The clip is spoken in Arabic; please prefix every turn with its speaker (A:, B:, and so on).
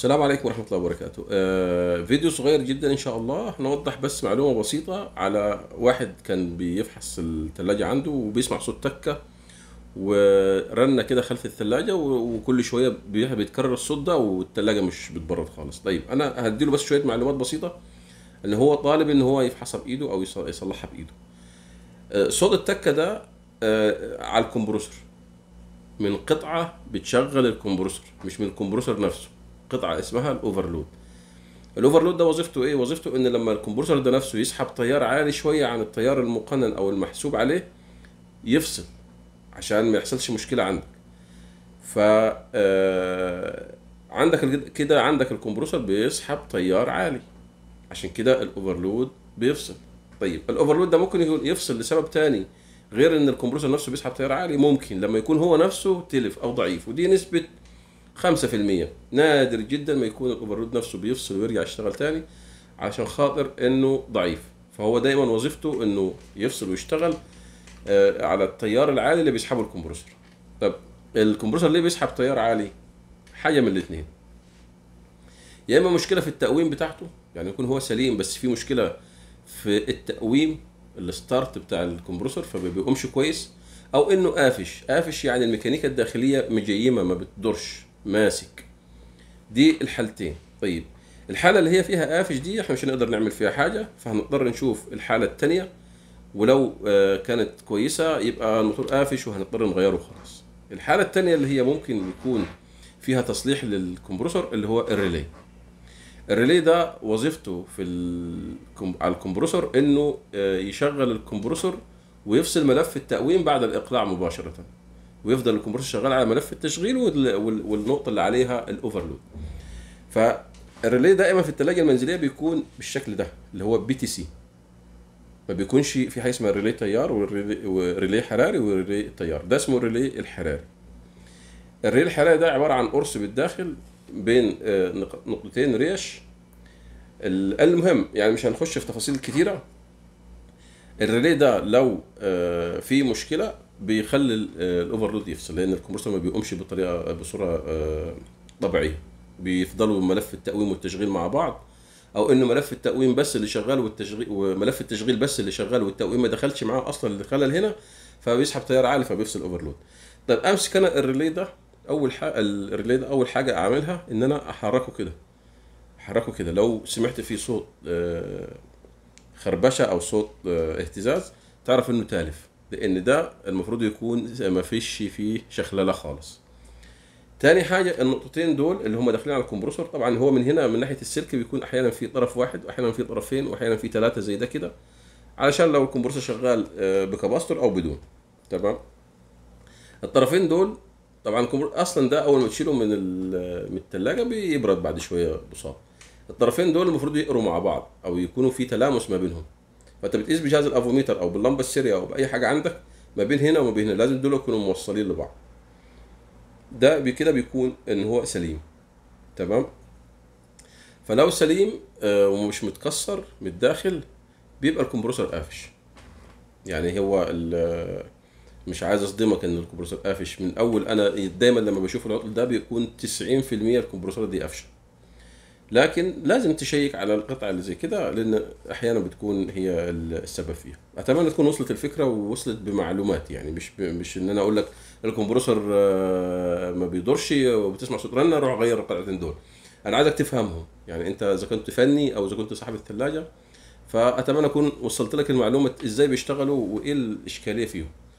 A: السلام عليكم ورحمة الله وبركاته. آه فيديو صغير جدا إن شاء الله نوضح بس معلومة بسيطة على واحد كان بيفحص الثلاجة عنده وبيسمع صوت تكة ورنة كده خلف الثلاجة وكل شوية بيتكرر الصوت ده والثلاجة مش بتبرد خالص. طيب أنا هديله بس شوية معلومات بسيطة إن هو طالب إن هو يفحصها بإيده أو يصلحها بإيده. آه صوت التكة ده آه على الكمبروسر من قطعة بتشغل الكمبروسر مش من الكمبروسر نفسه. قطعه اسمها الاوفرلود الاوفرلود ده وظيفته ايه وظيفته ان لما الكمبرسور ده نفسه يسحب تيار عالي شويه عن التيار المقنن او المحسوب عليه يفصل عشان ما يحصلش مشكله عندك ف آه، عندك كده عندك الكمبروسر بيسحب تيار عالي عشان كده الاوفرلود بيفصل طيب الاوفرلود ده ممكن يفصل لسبب تاني غير ان الكمبروسر نفسه بيسحب تيار عالي ممكن لما يكون هو نفسه تلف او ضعيف ودي نسبه 5% نادر جدا ما يكون الاوفرلود نفسه بيفصل ويرجع يشتغل تاني عشان خاطر انه ضعيف فهو دايما وظيفته انه يفصل ويشتغل آه، على التيار العالي اللي بيسحبه الكمبروسر طب الكمبروسر ليه بيسحب تيار عالي حاجه من الاثنين يا اما مشكله في التقويم بتاعته يعني يكون هو سليم بس في مشكله في التقويم الستارت بتاع الكمبروسر فما بيقومش كويس او انه قافش قافش يعني الميكانيكا الداخليه مجيمه ما بتدورش ماسك دي الحالتين طيب الحالة اللي هي فيها قافش دي احنا مش هنقدر نعمل فيها حاجة فهنضطر نشوف الحالة التانية ولو آه، كانت كويسة يبقى الموتور قافش وهنضطر نغيره خلاص الحالة التانية اللي هي ممكن يكون فيها تصليح للكمبروسر اللي هو الريلي الريلي ده وظيفته في على الكمبروسر انه آه، يشغل الكمبروسر ويفصل ملف التقويم بعد الاقلاع مباشره ويفضل الكمبيوتر شغال على ملف التشغيل والنقطه اللي عليها الاوفرلود فالريلي دائما في الثلاجه المنزليه بيكون بالشكل ده اللي هو بي تي سي ما بيكونش في حاجه اسمها ريلي تيار وريلي حراري وريلي تيار ده اسمه الريلي الحراري الريلي الحراري ده عباره عن قرص بالداخل بين آه، نقطتين ريش المهم يعني مش هنخش في تفاصيل كتيره الريلي ده لو آه، في مشكله بيخلي الاوفرلود آه، يفصل لان الكمبرسر ما بيقومش بطريقه آه، بصوره آه، طبيعيه بيفضلوا ملف التقويم والتشغيل مع بعض او ان ملف التقويم بس اللي شغال والتشغيل وملف التشغيل بس اللي شغال والتقويم ما دخلش معاه اصلا اللي خلل هنا فبيسحب تيار عالي فبيفصل اوفرلود طب امسك انا الريلي ده اول حاجه الريلي ده اول حاجه اعملها ان انا احركه كده احركه كده لو سمعت فيه صوت خربشه او صوت اهتزاز تعرف انه تالف لان ده المفروض يكون ما فيش فيه شخلله خالص تاني حاجة النقطتين دول اللي هم داخلين على الكمبروسر طبعا هو من هنا من ناحية السلك بيكون أحيانا في طرف واحد وأحيانا في طرفين وأحيانا في ثلاثة زي ده كده علشان لو الكمبروسر شغال آه، بكباستور أو بدون تمام الطرفين دول طبعا أصلا ده أول ما تشيله من من التلاجة بيبرد بعد شوية بساط الطرفين دول المفروض يقروا مع بعض أو يكونوا في تلامس ما بينهم فانت بتقيس بجهاز الافوميتر او باللمبه السيريا او باي حاجه عندك ما بين هنا وما بين هنا لازم دول يكونوا موصلين لبعض ده بكده بيكون ان هو سليم تمام فلو سليم آه، ومش متكسر من الداخل بيبقى الكمبروسر قافش يعني هو مش عايز اصدمك ان الكمبروسر قافش من اول انا دايما لما بشوف العطل ده بيكون 90% الكمبروسر دي قافشه لكن لازم تشيك على القطعه اللي زي كده لان احيانا بتكون هي السبب فيها اتمنى تكون وصلت الفكره ووصلت بمعلومات يعني مش مش ان انا اقول لك الكمبروسر آه، ما بيدورش وبتسمع صوت رنه روح غير القطعتين دول انا عايزك تفهمهم يعني انت اذا كنت فني او اذا كنت صاحب الثلاجه فاتمنى اكون وصلت لك المعلومه ازاي بيشتغلوا وايه الاشكاليه فيهم